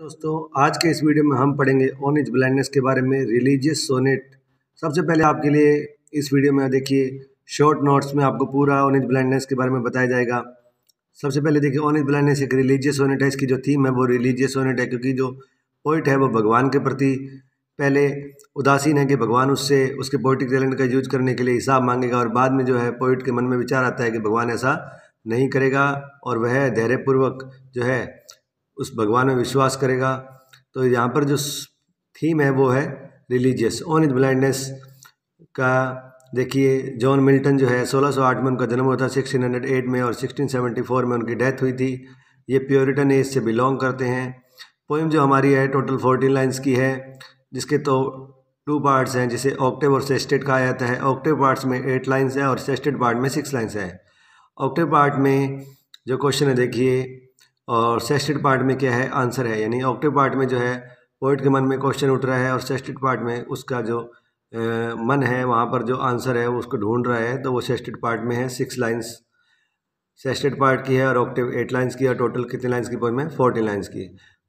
दोस्तों आज के इस वीडियो में हम पढ़ेंगे ऑन इज ब्लाइंडनेस के बारे में रिलीजियस सोनेट सबसे पहले आपके लिए इस वीडियो में देखिए शॉर्ट नोट्स में आपको पूरा ऑन इज ब्लाइंडनेस के बारे में बताया जाएगा सबसे पहले देखिए ऑन इज ब्लाइंडनेस एक रिलीजियस सोनेट है इसकी जो थीम है वो रिलीजियस सोनेट है क्योंकि जो पोइट है वो भगवान के प्रति पहले उदासीन है कि भगवान उससे उसके पोइटिक टैलेंट का यूज करने के लिए हिसाब मांगेगा और बाद में जो है पोइट के मन में विचार आता है कि भगवान ऐसा नहीं करेगा और वह धैर्यपूर्वक जो है उस भगवान में विश्वास करेगा तो यहाँ पर जो थीम है वो है रिलीजियस ऑन इज ब्लाइंडनेस का देखिए जॉन मिल्टन जो है 1608 में उनका जन्म हुआ था 1608 में और 1674 में उनकी डेथ हुई थी ये प्योरिटन एज से बिलोंग करते हैं पोइम जो हमारी है टोटल फोर्टीन लाइन्स की है जिसके तो टू पार्ट्स हैं जिसे ऑक्टिव और सेस्टेड कहा जाता है ऑक्टिव पार्ट्स में एट लाइन्स हैं और सेस्टेड पार्ट में सिक्स लाइन्स हैं ऑक्टिव पार्ट में जो क्वेश्चन है देखिए और सेस्टेड पार्ट में क्या है आंसर है यानी ऑक्टिव पार्ट में जो है पोइट के मन में क्वेश्चन उठ रहा है और सेस्टेड पार्ट में उसका जो ए, मन है वहाँ पर जो आंसर है वो उसको ढूंढ रहा है तो वो सेस्टेड पार्ट में है सिक्स लाइन्स सेस्टेड पार्ट की है और ऑक्टिव एट लाइन्स की और टोटल कितने लाइन्स की पोइम है फोर्टी लाइन्स की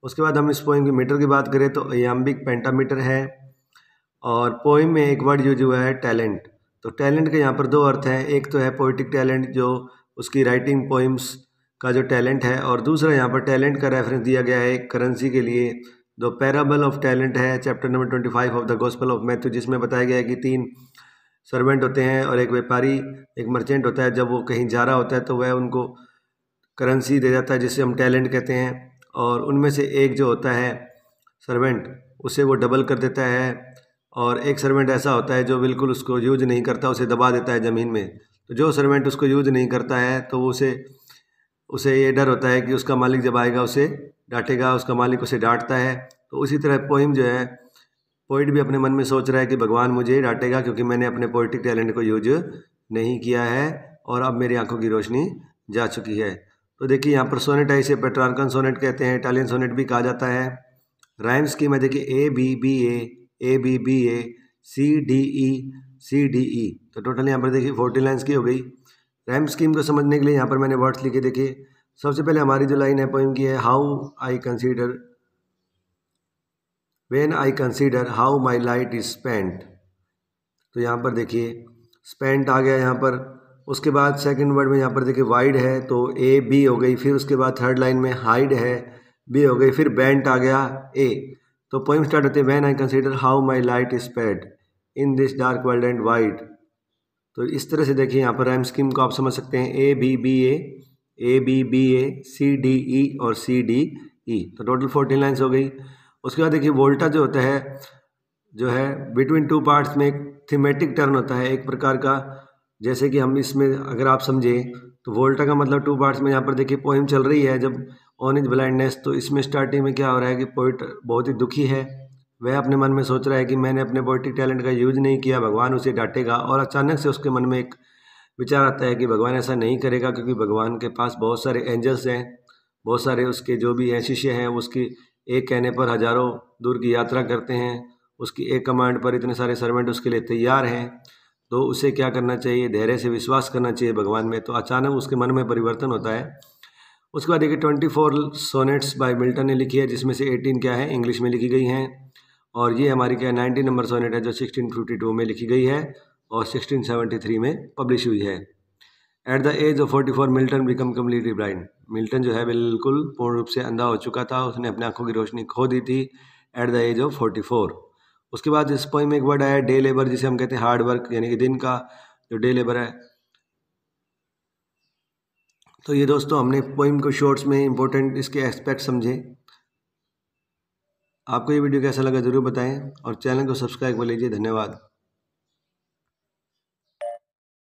उसके बाद हम इस पोइम की मीटर की बात करें तो एम्बिक पेंटामीटर है और पोइम में एक वर्ड जो जो है टैलेंट तो टैलेंट के यहाँ पर दो अर्थ हैं एक तो है पोइटिक टैलेंट जो उसकी राइटिंग पोइम्स का जो टैलेंट है और दूसरा यहाँ पर टैलेंट का रेफरेंस दिया गया है करेंसी के लिए दो पैराबल ऑफ टैलेंट है chapter number twenty five of the gospel of Matthew जिसमें बताया गया है कि तीन सर्वेंट होते हैं और एक व्यापारी एक मर्चेंट होता है जब वो कहीं जा रहा होता है तो वह उनको करेंसी दे जाता है जिसे हम टैलेंट कहते हैं और उनमें से एक जो होता है सर्वेंट उसे वो डबल कर देता है और एक सर्वेंट ऐसा होता है जो बिल्कुल उसको यूज नहीं करता उसे दबा देता है ज़मीन में तो जो सर्वेंट उसको यूज नहीं करता है तो वो उसे उसे ये डर होता है कि उसका मालिक जब आएगा उसे डांटेगा उसका मालिक उसे डांटता है तो उसी तरह पोइम जो है पोइट भी अपने मन में सोच रहा है कि भगवान मुझे डांटेगा क्योंकि मैंने अपने पोइटिक टैलेंट को यूज नहीं किया है और अब मेरी आंखों की रोशनी जा चुकी है तो देखिए यहाँ पर सोनेट है इसे पेट्रार्कन सोनेट कहते हैं इटालियन सोनेट भी कहा जाता है राइम्स की मैं देखिए A B B A A B B A C D E C D E तो टोटल यहाँ पर देखिए फोर्टी लाइन्स की हो गई रैम स्कीम को समझने के लिए यहाँ पर मैंने वर्ड्स लिखे देखिए सबसे पहले हमारी जो लाइन है पोइम की है how I consider when I consider how my light is spent तो यहाँ पर देखिए स्पेंट आ गया यहाँ पर उसके बाद सेकंड वर्ड में यहाँ पर देखिए वाइड है तो ए बी हो गई फिर उसके बाद थर्ड लाइन में हाइड है बी हो गई फिर बेंट आ गया ए तो पोइम स्टार्ट होते हैं when I consider how my light is spent in this dark world and wide तो इस तरह से देखिए यहाँ पर रैम स्कीम को आप समझ सकते हैं A B B A A B B A C D E और सी डी ई तो टोटल फोर्टीन लाइन्स हो गई उसके बाद देखिए वोल्टा जो होता है जो है बिटवीन टू पार्ट्स में एक थीमेटिक टर्न होता है एक प्रकार का जैसे कि हम इसमें अगर आप समझें तो वोल्टा का मतलब टू पार्ट्स में यहाँ पर देखिए पोइम चल रही है जब ऑन इज ब्लाइंडनेस तो इसमें स्टार्टिंग में क्या हो रहा है कि पोइट बहुत ही दुखी है वह अपने मन में सोच रहा है कि मैंने अपने बॉयटिक टैलेंट का यूज नहीं किया भगवान उसे डांटेगा और अचानक से उसके मन में एक विचार आता है कि भगवान ऐसा नहीं करेगा क्योंकि भगवान के पास बहुत सारे एंजल्स हैं बहुत सारे उसके जो भी हैं शिष्य हैं उसकी एक कहने पर हजारों दूर की यात्रा करते हैं उसकी एक कमांड पर इतने सारे सर्वेंट उसके लिए तैयार हैं तो उसे क्या करना चाहिए धैर्य से विश्वास करना चाहिए भगवान में तो अचानक उसके मन में परिवर्तन होता है उसके बाद देखिए twenty four sonnets by Milton ने लिखी है जिसमें से एटीन क्या है इंग्लिश में लिखी गई हैं और ये हमारी क्या नाइनटीन नंबर सोनेट है जो सिक्सटीन फिफ्टी टू में लिखी गई है और सिक्सटीन सेवेंटी थ्री में पब्लिश हुई है at the age of forty four Milton become completely blind Milton जो है बिल्कुल पूर्ण रूप से अंधा हो चुका था उसने अपनी आंखों की रोशनी खो दी थी at the age of forty four उसके बाद इस पोइम में एक वर्ड आया डे लेबर जिसे हम कहते हैं हार्ड वर्क यानी कि दिन का जो डे लेबर है तो ये दोस्तों हमने पोइम को शॉर्ट्स में इम्पोर्टेंट इसके एस्पेक्ट समझे आपको ये वीडियो कैसा लगा ज़रूर बताएँ और चैनल को सब्सक्राइब कर लीजिए धन्यवाद